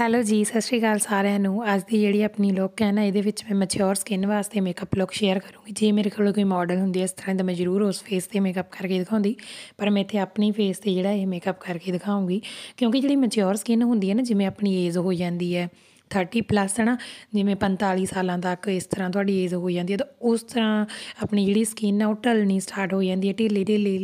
hello ਜੀ ਸਤਿ ਸ਼੍ਰੀ ਅਕਾਲ ਸਾਰਿਆਂ ਨੂੰ ਅੱਜ ਦੀ ਜਿਹੜੀ ਆਪਣੀ ਲੁੱਕ ਹੈ ਨਾ ਇਹਦੇ ਵਿੱਚ ਮੈਂ ਮੈਚਿਓਰ ਸਕਿਨ ਵਾਸਤੇ ਮੇਕਅਪ ਲੁੱਕ ਸ਼ੇਅਰ ਕਰੂੰਗੀ ਜੇ ਮੇਰੇ ਕੋਲ ਕੋਈ ਮਾਡਲ ਹੁੰਦੀ ਇਸ ਤਰ੍ਹਾਂ ਦਾ ਮੈਂ ਜ਼ਰੂਰ ਉਸ ਫੇਸ ਤੇ ਮੇਕਅਪ ਕਰਕੇ ਦਿਖਾਉਂਦੀ ਪਰ ਮੈਂ ਇੱਥੇ ਆਪਣੀ ਫੇਸ ਤੇ ਜਿਹੜਾ ਇਹ ਮੇਕਅਪ ਕਰਕੇ ਦਿਖਾਉਂਗੀ ਕਿਉਂਕਿ ਜਿਹੜੀ ਮੈਚਿਓਰ ਸਕਿਨ ਹੁੰਦੀ ਹੈ ਨਾ ਜਿਵੇਂ ਆਪਣੀ ਏਜ ਹੋ ਜਾਂਦੀ ਹੈ 30 ਪਲੱਸ ਹੈ ਨਾ ਜਿਵੇਂ 45 ਸਾਲਾਂ ਤੱਕ ਇਸ ਤਰ੍ਹਾਂ ਤੁਹਾਡੀ ਏਜ ਹੋ ਜਾਂਦੀ ਹੈ ਤਾਂ ਉਸ ਤਰ੍ਹਾਂ ਆਪਣੀ ਜਿਹੜੀ ਸਕਿਨ ਹੈ ਉਹ ਢਲਣੀ ਸਟਾਰਟ ਹੋ ਜਾਂਦੀ ਹੈ ਢਿੱਲੀ ਢਿੱਲੀ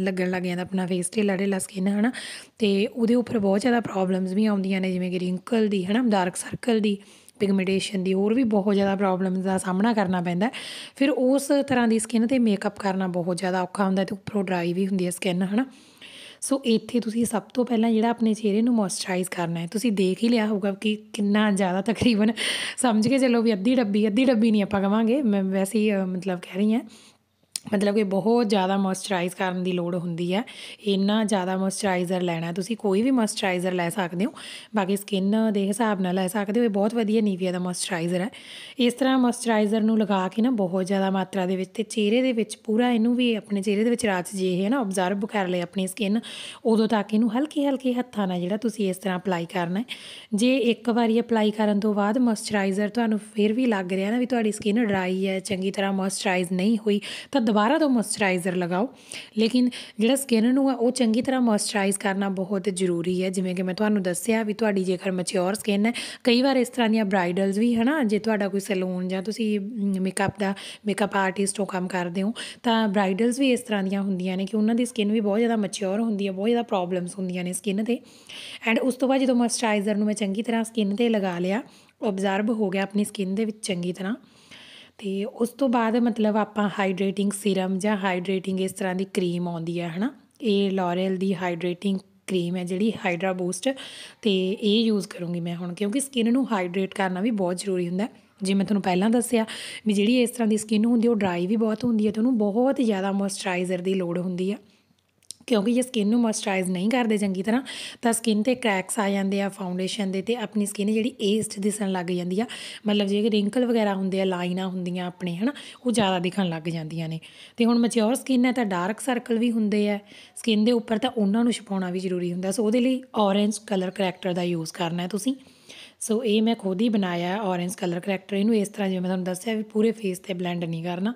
ਲੱਗਣ ਲੱਗ ਜਾਂਦਾ ਆਪਣਾ ਫੇਸ ਢਿੱਲਾ ਢਿੱਲਾ ਸਕਿਨ ਹੈ ਨਾ ਤੇ ਉਹਦੇ ਉੱਪਰ ਬਹੁਤ ਜ਼ਿਆਦਾ ਪ੍ਰੋਬਲਮਸ ਵੀ ਆਉਂਦੀਆਂ ਨੇ ਜਿਵੇਂ ਕਿ ਰਿੰਕਲ ਦੀ ਹੈ ਨਾ ਡਾਰਕ ਸਰਕਲ ਦੀ ਪਿਗਮੈਂਟੇਸ਼ਨ ਦੀ ਹੋਰ ਵੀ ਬਹੁਤ ਜ਼ਿਆਦਾ ਪ੍ਰੋਬਲਮਸ ਦਾ ਸਾਹਮਣਾ ਕਰਨਾ ਪੈਂਦਾ ਫਿਰ ਉਸ ਤਰ੍ਹਾਂ ਦੀ ਸਕਿਨ ਤੇ ਮੇਕਅਪ ਕਰਨਾ ਬਹੁਤ ਜ਼ਿਆਦਾ ਔਖਾ ਹੁੰਦਾ ਤੇ ਉੱਪਰੋਂ ਡਰਾਈ ਵੀ ਹੁੰਦੀ ਹੈ ਸਕਿਨ ਹਨਾ ਸੋ ਇੱਥੇ ਤੁਸੀਂ ਸਭ ਤੋਂ ਪਹਿਲਾਂ ਜਿਹੜਾ ਆਪਣੇ ਚਿਹਰੇ ਨੂੰ ਮੋਇਸਚਰਾਈਜ਼ ਕਰਨਾ ਹੈ ਤੁਸੀਂ ਦੇਖ ਹੀ ਲਿਆ ਹੋਊਗਾ ਕਿ ਕਿੰਨਾ ਜ਼ਿਆਦਾ ਤਕਰੀਬਨ ਸਮਝ ਕੇ ਚੱਲੋ ਵੀ ਅੱਧੀ ਡੱਬੀ ਅੱਧੀ ਡੱਬੀ ਨਹੀਂ ਆਪਾਂ ਕਵਾਂਗੇ ਮੈਂ ਵੈਸੇ ਹੀ ਮਤਲਬ ਕਹਿ ਰਹੀ ਹਾਂ ਮਤਲਬ ਕਿ ਬਹੁਤ ਜ਼ਿਆਦਾ ਮੋਇਸਚਰਾਈਜ਼ ਕਰਨ ਦੀ ਲੋੜ ਹੁੰਦੀ ਹੈ ਇੰਨਾ ਜ਼ਿਆਦਾ ਮੋਇਸਚਰਾਈਜ਼ਰ ਲੈਣਾ ਤੁਸੀਂ ਕੋਈ ਵੀ ਮੋਇਸਚਰਾਈਜ਼ਰ ਲੈ ਸਕਦੇ ਹੋ ਬਾਕੀ ਸਕਿਨ ਦੇ ਹਿਸਾਬ ਨਾਲ ਲੈ ਸਕਦੇ ਹੋ ਇਹ ਬਹੁਤ ਵਧੀਆ ਨੀਵੀਆ ਦਾ ਮੋਇਸਚਰਾਈਜ਼ਰ ਹੈ ਇਸ ਤਰ੍ਹਾਂ ਮੋਇਸਚਰਾਈਜ਼ਰ ਨੂੰ ਲਗਾ ਕੇ ਨਾ ਬਹੁਤ ਜ਼ਿਆਦਾ ਮਾਤਰਾ ਦੇ ਵਿੱਚ ਤੇ ਚਿਹਰੇ ਦੇ ਵਿੱਚ ਪੂਰਾ ਇਹਨੂੰ ਵੀ ਆਪਣੇ ਚਿਹਰੇ ਦੇ ਵਿੱਚ ਰਾਤ ਜੇ ਹੈ ਨਾ ਆਬਜ਼ਰਵ ਕਰ ਲੈ ਆਪਣੀ ਸਕਿਨ ਉਦੋਂ ਤੱਕ ਇਹਨੂੰ ਹਲਕੀ ਹਲਕੀ ਹੱਥਾਂ ਨਾਲ ਜਿਹੜਾ ਤੁਸੀਂ ਇਸ ਤਰ੍ਹਾਂ ਅਪਲਾਈ ਕਰਨਾ ਹੈ ਜੇ ਇੱਕ ਵਾਰੀ ਅਪਲਾਈ ਕਰਨ ਤੋਂ ਬਾਅਦ ਮੋਇਸਚਰਾਈਜ਼ਰ ਤੁਹਾਨੂੰ ਫਿਰ ਵੀ ਲੱਗ ਰਿਹਾ ਨਾ ਵੀ ਤੁਹਾਡੀ ਸਕਿਨ ਡਰਾਈ ਹੈ ਚੰਗੀ ਤਰ੍ਹਾਂ ਮੋਇਸਚਰਾਈਜ਼ ਨਹੀਂ ਹੋਈ ਤਾਂ ਦੁਬਾਰਾ ਤੋਂ ਮੋਇਸਚਰਾਈਜ਼ਰ ਲਗਾਓ ਲੇਕਿਨ ਜਿਹੜਾ ਸਕਿਨ ਨੂੰ ਆ ਉਹ ਚੰਗੀ ਤਰ੍ਹਾਂ ਮੋਇਸਚਰਾਈਜ਼ ਕਰਨਾ ਬਹੁਤ ਜ਼ਰੂਰੀ ਹੈ ਜਿਵੇਂ ਕਿ ਮੈਂ ਤੁਹਾਨੂੰ ਦੱਸਿਆ ਵੀ ਤੁਹਾਡੀ ਜੇਕਰ ਮੈਚਿਓਰ ਸਕਿਨ ਹੈ ਕਈ ਵਾਰ ਇਸ ਤਰ੍ਹਾਂ ਦੀਆਂ ਬ੍ਰਾਈਡਲਸ ਵੀ ਹਨਾ ਜੇ ਤੁਹਾਡਾ ਕੋਈ ਸੈਲੂਨ ਜਾਂ ਤੁਸੀਂ ਮੇਕਅਪ ਦਾ ਮੇਕਅਪ ਆਰਟਿਸਟ ਹੋ ਕੰਮ ਕਰਦੇ ਹੋ ਤਾਂ ਬ੍ਰਾਈਡਲਸ ਵੀ ਇਸ ਤਰ੍ਹਾਂ ਦੀਆਂ ਹੁੰਦੀਆਂ ਨੇ ਕਿ ਉਹਨਾਂ ਦੀ ਸਕਿਨ ਵੀ ਬਹੁਤ ਜ਼ਿਆਦਾ ਮੈਚਿਓਰ ਹੁੰਦੀ ਹੈ ਬਹੁਤ ਜ਼ਿਆਦਾ ਪ੍ਰੋਬਲਮਸ ਹੁੰਦੀਆਂ ਨੇ ਸਕਿਨ ਤੇ ਐਂਡ ਉਸ ਤੋਂ ਬਾਅਦ ਜਦੋਂ ਮੋਇਸਚਰਾਈਜ਼ਰ ਨੂੰ ਮੈਂ ਚੰਗੀ ਤਰ੍ਹਾਂ ਸਕਿਨ ਤੇ ਲਗਾ ਲਿਆ ਆਬਜ਼ਰਵ ਹੋ ਗਿਆ ਆਪਣੀ ਸਕਿਨ ਦੇ ਵਿੱਚ ਚੰਗੀ ਤਰ੍ਹਾਂ ਤੇ ਉਸ ਤੋਂ ਬਾਅਦ ਮਤਲਬ ਆਪਾਂ ਹਾਈਡਰੇਟਿੰਗ ਸੀਰਮ ਜਾਂ ਹਾਈਡਰੇਟਿੰਗ ਇਸ ਤਰ੍ਹਾਂ ਦੀ ਕਰੀਮ ਆਉਂਦੀ ਹੈ ਹਨਾ ਇਹ ਲੌਰੀਅਲ ਦੀ ਹਾਈਡਰੇਟਿੰਗ ਕਰੀਮ ਹੈ ਜਿਹੜੀ ਹਾਈਡਰਾ ਬੂਸਟ ਤੇ ਇਹ ਯੂਜ਼ ਕਰੂੰਗੀ ਮੈਂ ਹੁਣ ਕਿਉਂਕਿ ਸਕਿਨ ਨੂੰ ਹਾਈਡਰੇਟ ਕਰਨਾ ਵੀ ਬਹੁਤ ਜ਼ਰੂਰੀ ਹੁੰਦਾ ਜਿਵੇਂ ਤੁਹਾਨੂੰ ਪਹਿਲਾਂ ਦੱਸਿਆ ਵੀ ਜਿਹੜੀ ਇਸ ਤਰ੍ਹਾਂ ਦੀ ਸਕਿਨ ਹੁੰਦੀ ਉਹ ਡਰਾਈ ਵੀ ਬਹੁਤ ਹੁੰਦੀ ਹੈ ਤੇ ਉਹਨੂੰ ਬਹੁਤ ਜ਼ਿਆਦਾ ਮੋਇਸਚਰਾਈਜ਼ਰ ਦੀ ਲੋੜ ਹੁੰਦੀ ਹੈ ਕਿਉਂਕਿ ਇਹ ਸਕਿਨ ਨੂੰ ਮੋਇਸਚਰਾਈਜ਼ ਨਹੀਂ ਕਰਦੇ ਚੰਗੀ ਤਰ੍ਹਾਂ ਤਾਂ ਸਕਿਨ ਤੇ ਕ੍ਰੈਕਸ ਆ ਜਾਂਦੇ ਆ ਫਾਊਂਡੇਸ਼ਨ ਦੇ ਤੇ ਆਪਣੀ ਸਕਿਨ ਜਿਹੜੀ ਏਜਡ ਦਿਸਣ ਲੱਗ ਜਾਂਦੀ ਆ ਮਤਲਬ ਜੇ ਰਿੰਕਲ ਵਗੈਰਾ ਹੁੰਦੇ ਆ ਲਾਈਨਾਂ ਹੁੰਦੀਆਂ ਆਪਣੇ ਹਨਾ ਉਹ ਜ਼ਿਆਦਾ ਦਿਖਣ ਲੱਗ ਜਾਂਦੀਆਂ ਨੇ ਤੇ ਹੁਣ ਮੈਚਿਓਰ ਸਕਿਨ ਹੈ ਤਾਂ ਡਾਰਕ ਸਰਕਲ ਵੀ ਹੁੰਦੇ ਆ ਸਕਿਨ ਦੇ ਉੱਪਰ ਤਾਂ ਉਹਨਾਂ ਨੂੰ ਛਪਾਉਣਾ ਵੀ ਜ਼ਰੂਰੀ ਹੁੰਦਾ ਸੋ ਉਹਦੇ ਲਈ ਔਰੇਂਜ ਕਲਰ ਕੈਰੈਕਟਰ ਦਾ ਯੂਜ਼ ਕਰਨਾ ਹੈ ਤੁਸੀਂ ਸੋ ਇਹ ਮੈਂ ਖੁਦ ਹੀ ਬਣਾਇਆ ਹੈ ਔਰੇਂਜ ਕਲਰ ਕਰੈਕਟਰ ਇਹਨੂੰ ਇਸ ਤਰ੍ਹਾਂ ਜਿਵੇਂ ਮੈਂ ਤੁਹਾਨੂੰ ਦੱਸਿਆ ਵੀ ਪੂਰੇ ਫੇਸ ਤੇ ਬਲੈਂਡ ਨਹੀਂ ਕਰਨਾ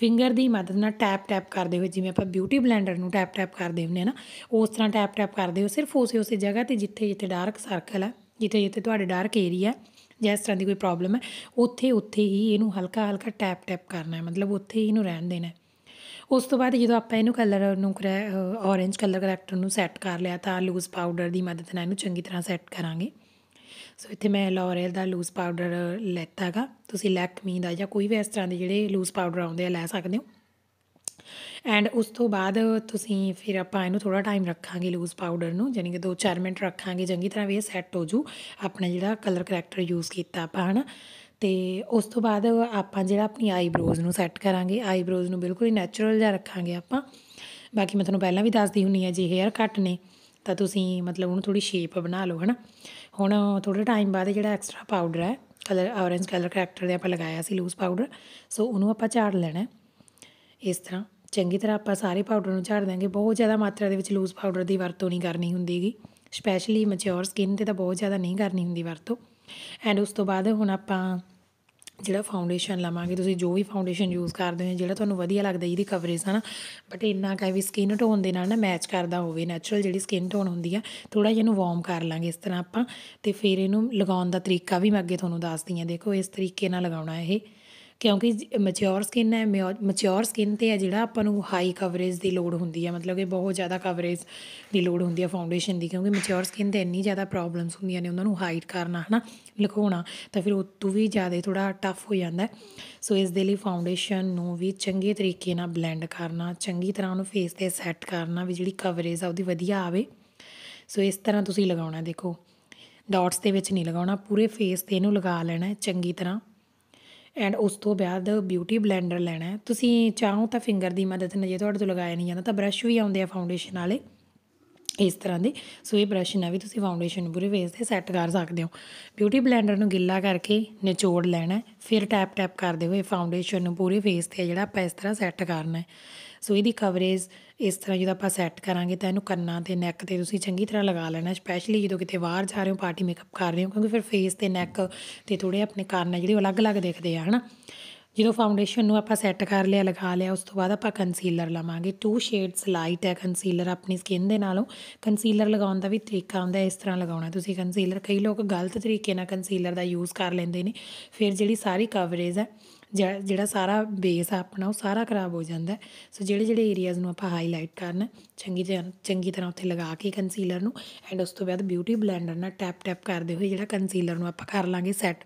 ਫਿੰਗਰ ਦੀ ਮਦਦ ਨਾਲ ਟੈਪ ਟੈਪ ਕਰਦੇ ਹੋਏ ਜਿਵੇਂ ਆਪਾਂ ਬਿਊਟੀ ਬਲੈਂਡਰ ਨੂੰ ਟੈਪ ਟੈਪ ਕਰਦੇ ਹੁੰਨੇ ਨਾ ਉਸ ਤਰ੍ਹਾਂ ਟੈਪ ਟੈਪ ਕਰਦੇ ਹੋ ਸਿਰਫ ਉਸੇ ਉਸੇ ਜਗ੍ਹਾ ਤੇ ਜਿੱਥੇ ਜਿੱਥੇ ਡਾਰਕ ਸਰਕਲ ਹੈ ਜਿੱਥੇ ਜਿੱਥੇ ਤੁਹਾਡੇ ਡਾਰਕ ਏਰੀਆ ਹੈ ਜਾਂ ਇਸ ਤਰ੍ਹਾਂ ਦੀ ਕੋਈ ਪ੍ਰੋਬਲਮ ਹੈ ਉੱਥੇ ਉੱਥੇ ਹੀ ਇਹਨੂੰ ਹਲਕਾ ਹਲਕਾ ਟੈਪ ਟੈਪ ਕਰਨਾ ਹੈ ਮਤਲਬ ਉੱਥੇ ਹੀ ਇਹਨੂੰ ਰਹਿਣ ਦੇਣਾ ਉਸ ਤੋਂ ਬਾਅਦ ਜਦੋਂ ਆਪਾਂ ਇਹਨੂੰ ਕਲਰ ਨੂੰ ਔਰੇਂਜ ਕਲਰ ਕਰੈਕਟਰ ਨੂੰ ਸੈੱਟ ਕਰ ਲਿਆ ਤਾਂ ਲੂਜ਼ ਪਾਊਡਰ ਦੀ ਮਦਦ ਨਾਲ ਇਹਨੂੰ ਚੰਗੀ ਤਰ੍ਹਾਂ ਸੈੱਟ ਕਰਾਂਗੇ ਸੋ ਇੱਥੇ ਮੈਂ ਲੌਰੇਲ ਦਾ ਲੂਸ ਪਾਊਡਰ ਲੈਤਾਗਾ ਤੁਸੀਂ ਲੈਕਮੀ ਦਾ ਜਾਂ ਕੋਈ ਵੀ ਇਸ ਤਰ੍ਹਾਂ ਦੇ ਜਿਹੜੇ ਲੂਸ ਪਾਊਡਰ ਆਉਂਦੇ ਆ ਲੈ ਸਕਦੇ ਹੋ ਐਂਡ ਉਸ ਤੋਂ ਬਾਅਦ ਤੁਸੀਂ ਫਿਰ ਆਪਾਂ ਇਹਨੂੰ ਥੋੜਾ ਟਾਈਮ ਰੱਖਾਂਗੇ ਲੂਸ ਪਾਊਡਰ ਨੂੰ ਜਾਨੀ ਕਿ 2-4 ਮਿੰਟ ਰੱਖਾਂਗੇ ਚੰਗੀ ਤਰ੍ਹਾਂ ਵੀ ਇਹ ਸੈੱਟ ਹੋ ਜੂ ਆਪਣਾ ਜਿਹੜਾ ਕਲਰ ਕਰੈਕਟਰ ਯੂਜ਼ ਕੀਤਾ ਆਪਾਂ ਹਨਾ ਤੇ ਉਸ ਤੋਂ ਬਾਅਦ ਆਪਾਂ ਜਿਹੜਾ ਆਪਣੀ ਆਈਬ੍ਰੋਜ਼ ਨੂੰ ਸੈੱਟ ਕਰਾਂਗੇ ਆਈਬ੍ਰੋਜ਼ ਨੂੰ ਬਿਲਕੁਲ ਹੀ ਨੈਚੁਰਲ ਜਿਹਾ ਰੱਖਾਂਗੇ ਆਪਾਂ ਬਾਕੀ ਮੈਂ ਤੁਹਾਨੂੰ ਪਹਿਲਾਂ ਵੀ ਦੱਸਦੀ ਹੁੰਨੀ ਆ ਜੀ ਹੇਅਰ ਕੱਟ ਨੇ ਤਾਂ ਤੁਸੀਂ ਮਤਲਬ ਉਹਨੂੰ ਥੋੜੀ ਸ਼ੇਪ ਬਣਾ ਲਓ ਹਨਾ ਹੁਣ ਥੋੜੇ ਟਾਈਮ ਬਾਅਦ ਜਿਹੜਾ ਐਕਸਟਰਾ ਪਾਊਡਰ ਹੈ ਕਲਰ ਔਰੇਂਜ ਕਲਰ ਕਰੈਕਟਰ ਦੇ ਆਪਾਂ ਲਗਾਇਆ ਸੀ ਲੂਜ਼ ਪਾਊਡਰ ਸੋ ਉਹਨੂੰ ਆਪਾਂ ਝਾੜ ਲੈਣਾ ਇਸ ਤਰ੍ਹਾਂ ਚੰਗੀ ਤਰ੍ਹਾਂ ਆਪਾਂ ਸਾਰੇ ਪਾਊਡਰ ਨੂੰ ਝਾੜ ਦਾਂਗੇ ਬਹੁਤ ਜ਼ਿਆਦਾ ਮਾਤਰਾ ਦੇ ਵਿੱਚ ਲੂਜ਼ ਪਾਊਡਰ ਦੀ ਵਰਤੋਂ ਨਹੀਂ ਕਰਨੀ ਹੁੰਦੀਗੀ ਸਪੈਸ਼ਲੀ ਮੈਚਿਓਰ ਸਕਿਨ ਤੇ ਤਾਂ ਬਹੁਤ ਜ਼ਿਆਦਾ ਨਹੀਂ ਕਰਨੀ ਹੁੰਦੀ ਵਰਤੋਂ ਐਂਡ ਉਸ ਤੋਂ ਬਾਅਦ ਹੁਣ ਆਪਾਂ ਜਿਹੜਾ ਫਾਊਂਡੇਸ਼ਨ ਲਵਾਂਗੇ ਤੁਸੀਂ ਜੋ ਵੀ ਫਾਊਂਡੇਸ਼ਨ ਯੂਜ਼ ਕਰਦੇ ਹੋ ਜਿਹੜਾ ਤੁਹਾਨੂੰ ਵਧੀਆ ਲੱਗਦਾ ਜਿਹਦੀ ਕਵਰੇਜ ਹੈ ਨਾ ਬਟ ਇੰਨਾ ਕਾ ਵੀ ਸਕਿਨ ਟੋਨ ਦੇ ਨਾਲ ਨਾ ਮੈਚ ਕਰਦਾ ਹੋਵੇ ਨੈਚੁਰਲ ਜਿਹੜੀ ਸਕਿਨ ਟੋਨ ਹੁੰਦੀ ਆ ਥੋੜਾ ਜਿਹਾ ਇਹਨੂੰ ਵਾਰਮ ਕਰ ਲਾਂਗੇ ਇਸ ਤਰ੍ਹਾਂ ਆਪਾਂ ਤੇ ਫਿਰ ਇਹਨੂੰ ਲਗਾਉਣ ਦਾ ਤਰੀਕਾ ਵੀ ਮੈਂ ਅੱਗੇ ਤੁਹਾਨੂੰ ਦੱਸਦੀ ਆ ਦੇਖੋ ਇਸ ਤਰੀਕੇ ਨਾਲ ਲਗਾਉਣਾ ਇਹ ਕਿਉਂਕਿ ਮਚਿਓਰ ਸਕਿਨ ਹੈ ਮਚਿਓਰ ਸਕਿਨ ਤੇ ਹੈ ਜਿਹੜਾ ਆਪਾਂ ਨੂੰ ਹਾਈ ਕਵਰੇਜ ਦੀ ਲੋੜ ਹੁੰਦੀ ਹੈ ਮਤਲਬ ਕਿ ਬਹੁਤ ਜ਼ਿਆਦਾ ਕਵਰੇਜ ਦੀ ਲੋੜ ਹੁੰਦੀ ਹੈ ਫਾਊਂਡੇਸ਼ਨ ਦੀ ਕਿਉਂਕਿ ਮਚਿਓਰ ਸਕਿਨ ਤੇ ਇੰਨੀ ਜ਼ਿਆਦਾ ਪ੍ਰੋਬਲਮਸ ਹੁੰਦੀਆਂ ਨੇ ਉਹਨਾਂ ਨੂੰ ਹਾਈਡ ਕਰਨਾ ਹਨਾ ਲੁਕਾਉਣਾ ਤਾਂ ਫਿਰ ਉਹ ਤੋਂ ਵੀ ਜ਼ਿਆਦਾ ਥੋੜਾ ਟਫ ਹੋ ਜਾਂਦਾ ਸੋ ਇਸ ਦੇ ਲਈ ਫਾਊਂਡੇਸ਼ਨ ਨੂੰ ਵੀ ਚੰਗੇ ਤਰੀਕੇ ਨਾਲ ਬਲੈਂਡ ਕਰਨਾ ਚੰਗੀ ਤਰ੍ਹਾਂ ਉਹਨੂੰ ਫੇਸ ਤੇ ਸੈੱਟ ਕਰਨਾ ਵੀ ਜਿਹੜੀ ਕਵਰੇਜ ਆ ਉਹਦੀ ਵਧੀਆ ਆਵੇ ਸੋ ਇਸ ਤਰ੍ਹਾਂ ਤੁਸੀਂ ਲਗਾਉਣਾ ਦੇਖੋ ਡਾਟਸ ਦੇ ਵਿੱਚ ਨਹੀਂ ਲਗਾਉਣਾ ਪੂਰੇ ਫੇਸ ਤੇ ਇਹਨੂੰ ਲਗਾ ਲੈਣਾ ਚੰਗੀ ਤਰ੍ਹਾਂ ਐਂਡ ਉਸ ਤੋਂ ਬਾਅਦ ਬਿਊਟੀ ਬਲੈਂਡਰ ਲੈਣਾ ਤੁਸੀਂ ਚਾਹੋ ਤਾਂ ਫਿੰਗਰ ਦੀ ਮਦਦ ਨਾਲ ਜੇ ਤੁਹਾਡੇ ਤੋਂ ਲਗਾਇਆ ਨਹੀਂ ਜਾਂਦਾ ਤਾਂ ਬ੍ਰਸ਼ ਵੀ ਆਉਂਦੇ ਆ ਫਾਊਂਡੇਸ਼ਨ ਵਾਲੇ ਇਸ ਤਰ੍ਹਾਂ ਦੇ ਸੋ ਇਹ ਬ੍ਰਸ਼ ਨਾਲ ਵੀ ਤੁਸੀਂ ਫਾਊਂਡੇਸ਼ਨ ਨੂੰ ਪੂਰੇ ਫੇਸ ਤੇ ਸੈੱਟ ਕਰ ਸਕਦੇ ਹੋ ਬਿਊਟੀ ਬਲੈਂਡਰ ਨੂੰ ਗਿੱਲਾ ਕਰਕੇ ਨਿਚੋੜ ਲੈਣਾ ਫਿਰ ਟੈਪ ਟੈਪ ਕਰਦੇ ਹੋਏ ਫਾਊਂਡੇਸ਼ਨ ਨੂੰ ਪੂਰੇ ਫੇਸ ਤੇ ਜਿਹੜਾ ਆਪਾਂ ਇਸ ਤਰ੍ਹਾਂ ਸੈੱਟ ਕਰਨਾ ਹੈ ਸੋ ਇਹਦੀ ਕਵਰੇਜ ਇਸ ਤਰ੍ਹਾਂ ਜਦੋਂ ਆਪਾਂ ਸੈੱਟ ਕਰਾਂਗੇ ਤਾਂ ਇਹਨੂੰ ਕੰਨਾਂ ਤੇ ਨੈਕ ਤੇ ਤੁਸੀਂ ਚੰਗੀ ਤਰ੍ਹਾਂ ਲਗਾ ਲੈਣਾ ਸਪੈਸ਼ਲੀ ਜਦੋਂ ਕਿਤੇ ਬਾਹਰ ਜਾ ਰਹੇ ਹੋ ਪਾਰਟੀ ਮੇਕਅਪ ਕਰ ਰਹੇ ਹੋ ਕਿਉਂਕਿ ਫਿਰ ਫੇਸ ਤੇ ਨੈਕ ਤੇ ਥੋੜੇ ਆਪਣੇ ਕੰਨ ਜਿਹੜੇ ਅਲੱਗ-ਅਲੱਗ ਦਿਖਦੇ ਆ ਹਨਾ ਜਦੋਂ ਫਾਊਂਡੇਸ਼ਨ ਨੂੰ ਆਪਾਂ ਸੈੱਟ ਕਰ ਲਿਆ ਲਗਾ ਲਿਆ ਉਸ ਤੋਂ ਬਾਅਦ ਆਪਾਂ ਕੰਸੀਲਰ ਲਵਾਂਗੇ ਟੂ ਸ਼ੇਡਸ ਲਾਈਟ ਹੈ ਕੰਸੀਲਰ ਆਪਣੀ ਸਕਿਨ ਦੇ ਨਾਲੋਂ ਕੰਸੀਲਰ ਲਗਾਉਣ ਦਾ ਵੀ ਤਰੀਕਾ ਹੁੰਦਾ ਇਸ ਤਰ੍ਹਾਂ ਲਗਾਉਣਾ ਤੁਸੀਂ ਕੰਸੀਲਰ ਕਈ ਲੋਕ ਗਲਤ ਤਰੀਕੇ ਨਾਲ ਕੰਸੀਲਰ ਦਾ ਯੂਜ਼ ਕਰ ਲੈਂਦੇ ਨੇ ਫਿਰ ਜਿਹੜੀ ਸਾਰੀ ਕਵਰੇਜ ਹੈ ਜਿਹੜਾ ਸਾਰਾ ਬੇਸ ਆ ਆਪਣਾ ਉਹ ਸਾਰਾ ਖਰਾਬ ਹੋ ਜਾਂਦਾ ਸੋ ਜਿਹੜੇ ਜਿਹੜੇ ਏਰੀਆਜ਼ ਨੂੰ ਆਪਾਂ ਹਾਈਲਾਈਟ ਕਰਨਾ ਚੰਗੀ ਤਰ੍ਹਾਂ ਚੰਗੀ ਤਰ੍ਹਾਂ ਉੱਥੇ ਲਗਾ ਕੇ ਕੰਸੀਲਰ ਨੂੰ ਐਂਡ ਉਸ ਤੋਂ ਬਾਅਦ ਬਿਊਟੀ ਬਲੈਂਡਰ ਨਾਲ ਟੈਪ ਟੈਪ ਕਰਦੇ ਹੋਏ ਜਿਹੜਾ ਕੰਸੀਲਰ ਨੂੰ ਆਪਾਂ ਕਰ ਲਾਂਗੇ ਸੈੱਟ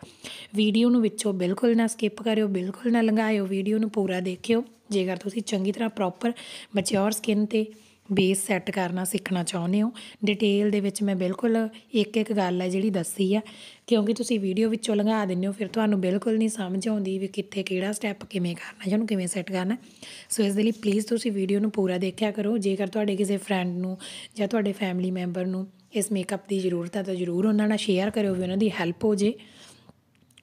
ਵੀਡੀਓ ਨੂੰ ਵਿੱਚੋਂ ਬਿਲਕੁਲ ਨਾ ਸਕਿਪ ਕਰਿਓ ਬਿਲਕੁਲ ਨਾ ਲੰਘਾਇਓ ਵੀਡੀਓ ਨੂੰ ਪੂਰਾ ਦੇਖਿਓ ਜੇਕਰ ਤੁਸੀਂ ਚੰਗੀ ਤਰ੍ਹਾਂ ਪ੍ਰੋਪਰ ਮੈਚਿਓਰ ਸਕਿਨ ਤੇ ਬੇਸ ਸੈੱਟ ਕਰਨਾ ਸਿੱਖਣਾ ਚਾਹੁੰਦੇ ਹੋ ਡਿਟੇਲ ਦੇ ਵਿੱਚ ਮੈਂ ਬਿਲਕੁਲ ਇੱਕ ਇੱਕ ਗੱਲ ਹੈ ਜਿਹੜੀ ਦੱਸੀ ਆ ਕਿਉਂਕਿ ਤੁਸੀਂ ਵੀਡੀਓ ਵਿੱਚੋਂ ਲੰਘਾ ਦਿੰਦੇ ਹੋ ਫਿਰ ਤੁਹਾਨੂੰ ਬਿਲਕੁਲ ਨਹੀਂ ਸਮਝ ਆਉਂਦੀ ਵੀ ਕਿੱਥੇ ਕਿਹੜਾ ਸਟੈਪ ਕਿਵੇਂ ਕਰਨਾ ਜਾਂ ਉਹਨੂੰ ਕਿਵੇਂ ਸੈੱਟ ਕਰਨਾ ਸੋ ਇਸ ਦੇ ਲਈ ਪਲੀਜ਼ ਤੁਸੀਂ ਵੀਡੀਓ ਨੂੰ ਪੂਰਾ ਦੇਖਿਆ ਕਰੋ ਜੇਕਰ ਤੁਹਾਡੇ ਕਿਸੇ ਫਰੈਂਡ ਨੂੰ ਜਾਂ ਤੁਹਾਡੇ ਫੈਮਿਲੀ ਮੈਂਬਰ ਨੂੰ ਇਸ ਮੇਕਅਪ ਦੀ ਜ਼ਰੂਰਤ ਹੈ ਤਾਂ ਜ਼ਰੂਰ ਉਹਨਾਂ ਨਾਲ ਸ਼ੇਅਰ ਕਰਿਓ ਵੀ ਉਹਨਾਂ ਦੀ ਹੈਲਪ ਹੋ ਜੇ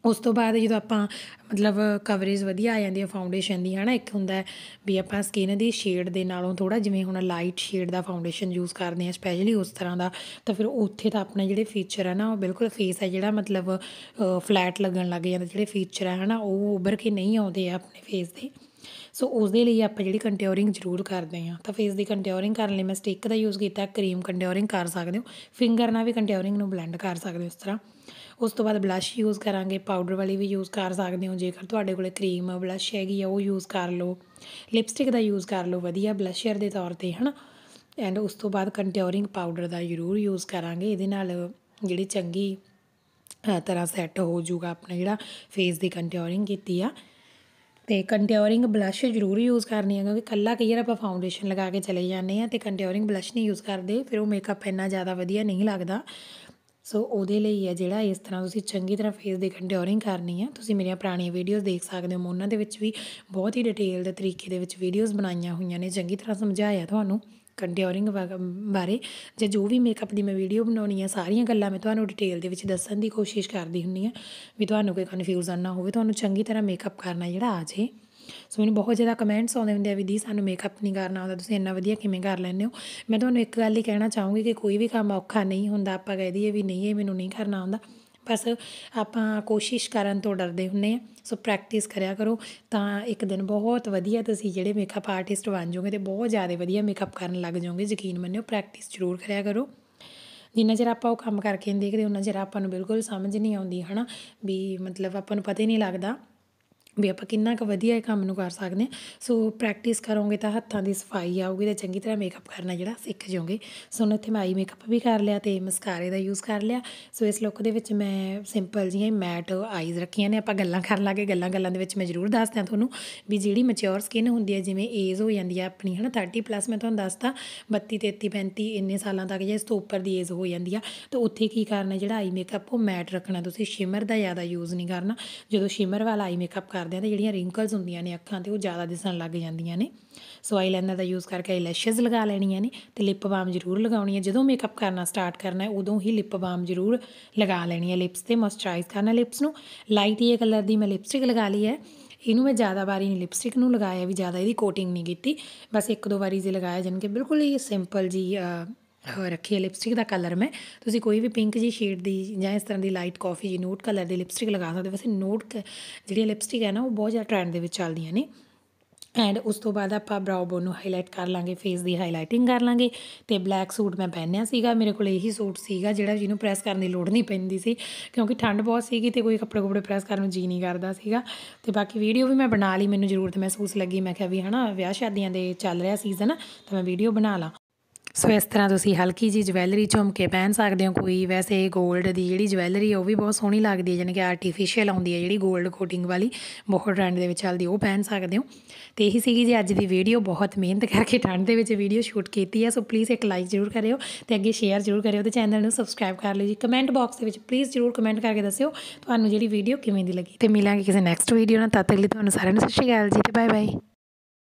ਉਸ ਤੋਂ ਬਾਅਦ ਜਦੋਂ ਆਪਾਂ ਮਤਲਬ ਕਵਰੇਜ ਵਧੀਆ ਆ ਜਾਂਦੀ ਹੈ ਫਾਊਂਡੇਸ਼ਨ ਦੀ ਹਨਾ ਇੱਕ ਹੁੰਦਾ ਵੀ ਆਪਾਂ ਸਕਿਨ ਦੀ ਸ਼ੇਡ ਦੇ ਨਾਲੋਂ ਥੋੜਾ ਜਿਵੇਂ ਹੁਣ ਲਾਈਟ ਸ਼ੇਡ ਦਾ ਫਾਊਂਡੇਸ਼ਨ ਯੂਜ਼ ਕਰਦੇ ਆ ਸਪੈਸ਼ਲੀ ਉਸ ਤਰ੍ਹਾਂ ਦਾ ਤਾਂ ਫਿਰ ਉੱਥੇ ਤਾਂ ਆਪਣੇ ਜਿਹੜੇ ਫੀਚਰ ਹਨਾ ਨਾ ਉਹ ਬਿਲਕੁਲ ਫੇਸ ਆ ਜਿਹੜਾ ਮਤਲਬ ਫਲੈਟ ਲੱਗਣ ਲੱਗ ਜਾਂਦਾ ਜਿਹੜੇ ਫੀਚਰ ਹੈ ਹਨਾ ਉਹ ਉੱਭਰ ਕੇ ਨਹੀਂ ਆਉਂਦੇ ਆ ਆਪਣੇ ਫੇਸ ਦੇ ਸੋ ਉਸ ਦੇ ਲਈ ਆਪਾਂ ਜਿਹੜੀ ਕੰਟੂਰਿੰਗ ਜ਼ਰੂਰ ਕਰਦੇ ਆ ਤਾਂ ਫੇਸ ਦੀ ਕੰਟੂਰਿੰਗ ਕਰਨ ਲਈ ਮੈਂ ਸਟਿਕ ਦਾ ਯੂਜ਼ ਕੀਤਾ ਕਰੀਮ ਕੰਟੂਰਿੰਗ ਕਰ ਸਕਦੇ ਹੋ ਫਿੰਗਰ ਨਾਲ ਵੀ ਕੰਟੂਰਿੰਗ ਨੂੰ ਬਲੈਂਡ ਕਰ ਸਕਦੇ ਹੋ ਇਸ ਤਰ੍ਹਾਂ ਉਸ ਤੋਂ ਬਾਅਦ ਬਲਸ਼ ਯੂਜ਼ ਕਰਾਂਗੇ ਪਾਊਡਰ ਵਾਲੀ ਵੀ ਯੂਜ਼ ਕਰ ਸਕਦੇ ਹੋ ਜੇਕਰ ਤੁਹਾਡੇ ਕੋਲੇ ਕਰੀਮ ਬਲਸ਼ ਹੈਗੀ ਆ ਉਹ ਯੂਜ਼ ਕਰ ਲਓ ਲਿਪਸਟਿਕ ਦਾ ਯੂਜ਼ ਕਰ ਲਓ ਵਧੀਆ ਬਲਸ਼ਰ ਦੇ ਤੌਰ ਤੇ ਹਨਾ ਐਂਡ ਉਸ ਤੋਂ ਬਾਅਦ ਕੰਟੂਰਿੰਗ ਪਾਊਡਰ ਦਾ ਜ਼ਰੂਰ ਯੂਜ਼ ਕਰਾਂਗੇ ਇਹਦੇ ਨਾਲ ਜਿਹੜੀ ਚੰਗੀ ਤਰ੍ਹਾਂ ਸੈੱਟ ਹੋ ਜਾਊਗਾ ਆਪਣਾ ਜਿਹੜਾ ਫੇਸ ਦੀ ਕੰਟੂਰਿੰਗ ਕੀਤੀ ਆ ਤੇ ਕੰਟੂਰਿੰਗ ਬਲਸ਼ ਜ਼ਰੂਰ ਯੂਜ਼ ਕਰਨੀ ਹੈ ਕਿਉਂਕਿ ਕੱਲਾ ਕਈ ਵਾਰ ਆਪਾਂ ਫਾਊਂਡੇਸ਼ਨ ਲਗਾ ਕੇ ਚਲੇ ਜਾਂਦੇ ਆ ਤੇ ਕੰਟੂਰਿੰਗ ਬਲਸ਼ ਨਹੀਂ ਯੂਜ਼ ਕਰਦੇ ਫਿਰ ਉਹ ਮੇਕਅਪ ਇੰਨਾ ਜ਼ਿਆਦਾ ਵਧੀਆ ਨਹੀਂ ਲੱਗਦਾ ਸੋ ਉਹਦੇ ਲਈ ਹੈ ਜਿਹੜਾ ਇਸ ਤਰ੍ਹਾਂ ਤੁਸੀਂ ਚੰਗੀ ਤਰ੍ਹਾਂ ਫੇਸ ਦੇ ਕੰਟੂਰਿੰਗ ਕਰਨੀ ਹੈ ਤੁਸੀਂ ਮੇਰੀਆਂ ਪੁਰਾਣੀਆਂ ਵੀਡੀਓਜ਼ ਦੇਖ ਸਕਦੇ ਹੋ ਉਹਨਾਂ ਦੇ ਵਿੱਚ ਵੀ ਬਹੁਤ ਹੀ ਡਿਟੇਲ ਦੇ ਤਰੀਕੇ ਦੇ ਵਿੱਚ ਵੀਡੀਓਜ਼ ਬਣਾਈਆਂ ਹੋਈਆਂ ਨੇ ਚੰਗੀ ਤਰ੍ਹਾਂ ਸਮਝਾਇਆ ਤੁਹਾਨੂੰ ਕੰਟੂਰਿੰਗ ਬਾਰੇ ਜੇ ਜੋ ਵੀ ਮੇਕਅਪ ਦੀ ਮੈਂ ਵੀਡੀਓ ਬਣਾਉਣੀ ਆ ਸਾਰੀਆਂ ਗੱਲਾਂ ਮੈਂ ਤੁਹਾਨੂੰ ਡਿਟੇਲ ਦੇ ਵਿੱਚ ਦੱਸਣ ਦੀ ਕੋਸ਼ਿਸ਼ ਕਰਦੀ ਹੁੰਨੀ ਆ ਵੀ ਤੁਹਾਨੂੰ ਕੋਈ ਕਨਫਿਊਜ਼ਨ ਨਾ ਹੋਵੇ ਤੁਹਾਨੂੰ ਚੰਗੀ ਤਰ੍ਹਾਂ ਮੇਕਅਪ ਕਰਨਾ ਜਿਹੜਾ ਆ ਜੇ ਸੋ ਮੈਨੂੰ ਬਹੁਤ ਜ਼ਿਆਦਾ ਕਮੈਂਟਸ ਆਉਂਦੇ ਹੁੰਦੇ ਆ ਵੀ ਦੀ ਸਾਨੂੰ ਮੇਕਅਪ ਨਹੀਂ ਕਰਨਾ ਆਉਂਦਾ ਤੁਸੀਂ ਇੰਨਾ ਵਧੀਆ ਕਿਵੇਂ ਕਰ ਲੈਂਦੇ ਹੋ ਮੈਂ ਤੁਹਾਨੂੰ ਇੱਕ ਗੱਲ ਹੀ ਕਹਿਣਾ ਚਾਹੂੰਗੀ ਕਿ ਕੋਈ ਵੀ ਕੰਮ ਔਖਾ ਨਹੀਂ ਹੁੰਦਾ ਆਪਾਂ ਕਹਿ ਦਈਏ ਵੀ ਨਹੀਂ ਇਹ ਮੈਨੂੰ ਨਹੀਂ ਕਰਨਾ ਆਉਂਦਾ ਬਸ ਆਪਾਂ ਕੋਸ਼ਿਸ਼ ਕਰਨ ਤੋਂ ਡਰਦੇ ਹੁੰਨੇ ਆ ਸੋ ਪ੍ਰੈਕਟਿਸ ਕਰਿਆ ਕਰੋ ਤਾਂ ਇੱਕ ਦਿਨ ਬਹੁਤ ਵਧੀਆ ਤੁਸੀਂ ਜਿਹੜੇ ਮੇਕਅਪ ਆਰਟਿਸਟ ਬਣ ਜਾਓਗੇ ਤੇ ਬਹੁਤ ਜ਼ਿਆਦਾ ਵਧੀਆ ਮੇਕਅਪ ਕਰਨ ਲੱਗ ਜਾਓਗੇ ਯਕੀਨ ਮੰਨਿਓ ਪ੍ਰੈਕਟਿਸ ਜ਼ਰੂਰ ਕਰਿਆ ਕਰੋ ਜਿੰਨਾ ਚਿਰ ਆਪਾਂ ਉਹ ਕੰਮ ਕਰਕੇ ਦੇਖਦੇ ਉਹਨਾਂ ਚਿਰ ਆਪਾਂ ਨੂੰ ਬਿਲਕੁਲ ਸਮਝ ਨਹੀਂ ਆਉਂਦੀ ਹਨਾ ਵੀ ਮਤਲਬ ਆਪਾਂ ਨੂੰ ਪਤਾ ਹੀ ਨਹੀਂ ਲੱਗਦਾ ਵੀ ਆਪਾਂ ਕਿੰਨਾ ਕੁ ਵਧੀਆ ਇਹ ਕੰਮ ਨੂੰ ਕਰ ਸਕਦੇ ਹਾਂ ਸੋ ਪ੍ਰੈਕਟਿਸ ਕਰੋਗੇ ਤਾਂ ਹੱਥਾਂ ਦੀ ਸਫਾਈ ਆਊਗੀ ਤੇ ਚੰਗੀ ਤਰ੍ਹਾਂ ਮੇਕਅਪ ਕਰਨਾ ਜਿਹੜਾ ਸਿੱਖ ਜਾਓਗੇ ਸੋ ਹੁਣ ਇੱਥੇ ਮੈਂ ਆਈ ਮੇਕਅਪ ਵੀ ਕਰ ਲਿਆ ਤੇ ਮਸਕਾਰੇ ਦਾ ਯੂਜ਼ ਕਰ ਲਿਆ ਸੋ ਇਸ ਲੁੱਕ ਦੇ ਵਿੱਚ ਮੈਂ ਸਿੰਪਲ ਜਿਹੀ ਮੈਟ ਆਈਜ਼ ਰੱਖੀਆਂ ਨੇ ਆਪਾਂ ਗੱਲਾਂ ਕਰਨ ਲੱਗੇ ਗੱਲਾਂ ਗੱਲਾਂ ਦੇ ਵਿੱਚ ਮੈਂ ਜ਼ਰੂਰ ਦੱਸਦਾ ਤੁਹਾਨੂੰ ਵੀ ਜਿਹੜੀ ਮੈਚਿਓਰ ਸਕਿਨ ਹੁੰਦੀ ਹੈ ਜਿਵੇਂ ਏਜ ਹੋ ਜਾਂਦੀ ਹੈ ਆਪਣੀ ਹਨਾ 30 ਪਲੱਸ ਮੈਂ ਤੁਹਾਨੂੰ ਦੱਸਦਾ 32 33 35 ਇੰਨੇ ਸਾਲਾਂ ਤੱਕ ਜੇ ਇਸ ਤੋਂ ਉੱਪਰ ਦੀ ਏਜ ਹੋ ਜਾਂਦੀ ਆ ਤਾਂ ਉੱਥੇ ਕੀ ਕਰਨਾ ਜਿਹੜਾ ਆਈ ਮੇਕਅਪ ਉਹ ਮੈਟ ਰੱਖਣਾ ਤੁਸੀਂ ਸ਼ਿਮਰ ਦਾ ਜ਼ਿਆਦਾ ਯੂਜ਼ ਨਹੀਂ ਕਰਨਾ ਜਦੋਂ ਸ਼ਿਮਰ ਵਾਲਾ ਆਈ ਮੇਕਅਪ ਕਰ ਕਰਦੇ ਆ ਤਾਂ ਜਿਹੜੀਆਂ ਰਿੰਕਲਸ ਹੁੰਦੀਆਂ ਨੇ ਅੱਖਾਂ ਤੇ ਉਹ ਜ਼ਿਆਦਾ ਦਿਸਣ ਲੱਗ ਜਾਂਦੀਆਂ ਨੇ ਸੋ ਆਈ ਦਾ ਯੂਜ਼ ਕਰਕੇ ਆਈ ਲਗਾ ਲੈਣੀਆਂ ਨੇ ਤੇ ਲਿਪ ਬਾਮ ਜ਼ਰੂਰ ਲਗਾਉਣੀ ਹੈ ਜਦੋਂ ਮੇਕਅਪ ਕਰਨਾ ਸਟਾਰਟ ਕਰਨਾ ਹੈ ਉਦੋਂ ਹੀ ਲਿਪ ਬਾਮ ਜ਼ਰੂਰ ਲਗਾ ਲੈਣੀ ਹੈ ਲਿਪਸ ਤੇ ਮੋਇਸਚਰਾਈਜ਼ ਕਰਨਾ ਲਿਪਸ ਨੂੰ ਲਾਈਟ ਹੀ ਕਲਰ ਦੀ ਮੈਂ ਲਿਪਸਟਿਕ ਲਗਾ ਲਈ ਹੈ ਇਹਨੂੰ ਮੈਂ ਜ਼ਿਆਦਾ ਵਾਰੀ ਨਹੀਂ ਲਿਪਸਟਿਕ ਨੂੰ ਲਗਾਇਆ ਵੀ ਜ਼ਿਆਦਾ ਇਹਦੀ ਕੋਟਿੰਗ ਨਹੀਂ ਕੀਤੀ ਬਸ ਇੱਕ ਦੋ ਵਾਰੀ ਜੇ ਲਗਾਇਆ ਜਨ ਕਿ ਬਿਲਕੁਲ ਹੀ ਸਿੰਪਲ ਜੀ ਰੱਖੀ ਹੈ ਲਿਪਸਟਿਕ ਦਾ ਕਲਰ ਮੈਂ ਤੁਸੀਂ ਕੋਈ ਵੀ ਪਿੰਕ ਜੀ ਸ਼ੇਡ ਦੀ ਜਾਂ ਇਸ ਤਰ੍ਹਾਂ ਦੀ ਲਾਈਟ ਕਾਫੀ ਜੀ ਨੋਟ ਕਲਰ ਦੀ ਲਿਪਸਟਿਕ ਲਗਾ ਸਕਦੇ ਵੈਸੇ ਨੋਟ ਜਿਹੜੀ ਲਿਪਸਟਿਕ ਹੈ ਨਾ ਉਹ ਬਹੁਤ ਜ਼ਿਆਦਾ ਟ੍ਰੈਂਡ ਦੇ ਵਿੱਚ ਚੱਲਦੀਆਂ ਨੇ ਐਂਡ ਉਸ ਤੋਂ ਬਾਅਦ ਆਪਾਂ ਬ੍ਰਾਊ ਬੋਨ ਨੂੰ ਹਾਈਲਾਈਟ ਕਰ ਲਾਂਗੇ ਫੇਸ ਦੀ ਹਾਈਲਾਈਟਿੰਗ ਕਰ ਲਾਂਗੇ ਤੇ ਬਲੈਕ ਸੂਟ ਮੈਂ ਪਹਿਨਿਆ ਸੀਗਾ ਮੇਰੇ ਕੋਲ ਇਹੀ ਸੂਟ ਸੀਗਾ ਜਿਹੜਾ ਜਿਹਨੂੰ ਪ੍ਰੈਸ ਕਰਨ ਦੀ ਲੋੜ ਨਹੀਂ ਪੈਂਦੀ ਸੀ ਕਿਉਂਕਿ ਠੰਡ ਬਹੁਤ ਸੀਗੀ ਤੇ ਕੋਈ ਕੱਪੜੇ ਕੁਪੜੇ ਪ੍ਰੈਸ ਕਰਨ ਨੂੰ ਜੀ ਨਹੀਂ ਕਰਦਾ ਸੀਗਾ ਤੇ ਬਾਕੀ ਵੀਡੀਓ ਵੀ ਮੈਂ ਬਣਾ ਲਈ ਮੈਨੂੰ ਜ਼ਰੂਰਤ ਮਹਿਸੂਸ ਲੱਗੀ ਮੈਂ ਕਿਹਾ ਵੀ ਹਨਾ ਵਿਆਹ ਸ਼ਾਦੀਆਂ ਦੇ ਚੱਲ ਰਿਹਾ ਸੀਜ਼ਨ ਤਾਂ ਮੈਂ ਵੀਡੀਓ ਬਣਾ ਲਾਂ ਸੋ ਇਸ ਤਰ੍ਹਾਂ ਤੁਸੀਂ ਹਲਕੀ ਜੀ ਜਵੈਲਰੀ ਕੇ ਪਹਿਨ ਸਕਦੇ ਹੋ ਕੋਈ ਵੈਸੇ 골ਡ ਦੀ ਜਿਹੜੀ ਜਵੈਲਰੀ ਉਹ ਵੀ ਬਹੁਤ ਸੋਹਣੀ ਲੱਗਦੀ ਹੈ ਯਾਨੀ ਕਿ ਆਰਟੀਫੀਸ਼ੀਅਲ ਆਉਂਦੀ ਹੈ ਜਿਹੜੀ 골ਡ ਕੋਟਿੰਗ ਵਾਲੀ ਬਹੁਤ ਟ੍ਰੈਂਡ ਦੇ ਵਿੱਚ ਚੱਲਦੀ ਉਹ ਪਹਿਨ ਸਕਦੇ ਹੋ ਤੇ ਇਹੀ ਸੀਗੀ ਜੀ ਅੱਜ ਦੀ ਵੀਡੀਓ ਬਹੁਤ ਮਿਹਨਤ ਕਰਕੇ ਠੰਡ ਦੇ ਵਿੱਚ ਵੀਡੀਓ ਸ਼ੂਟ ਕੀਤੀ ਹੈ ਸੋ ਪਲੀਜ਼ ਇੱਕ ਲਾਈਕ ਜ਼ਰੂਰ ਕਰਿਓ ਤੇ ਅੱਗੇ ਸ਼ੇਅਰ ਜ਼ਰੂਰ ਕਰਿਓ ਤੇ ਚੈਨਲ ਨੂੰ ਸਬਸਕ੍ਰਾਈਬ ਕਰ ਲਿਓ ਜੀ ਕਮੈਂਟ ਬਾਕਸ ਦੇ ਵਿੱਚ ਪਲੀਜ਼ ਜ਼ਰੂਰ ਕਮੈਂਟ ਕਰਕੇ ਦੱਸਿਓ ਤੁਹਾਨੂੰ ਜਿਹੜੀ ਵੀਡੀਓ ਕਿਵੇਂ ਦੀ ਲੱਗੀ ਤੇ ਮਿਲਾਂਗੇ ਕਿਸੇ ਨੈਕਸਟ ਵੀਡੀਓ ਨਾਲ ਤਦ ਤੱਕ ਲਈ ਤੁਹਾਨੂੰ ਸਾਰਿਆਂ ਨੂੰ ਸਤਿ ਸ਼੍ਰੀ ਅਕਾਲ ਜੀ ਤੇ ਬਾਏ ਬਾਏ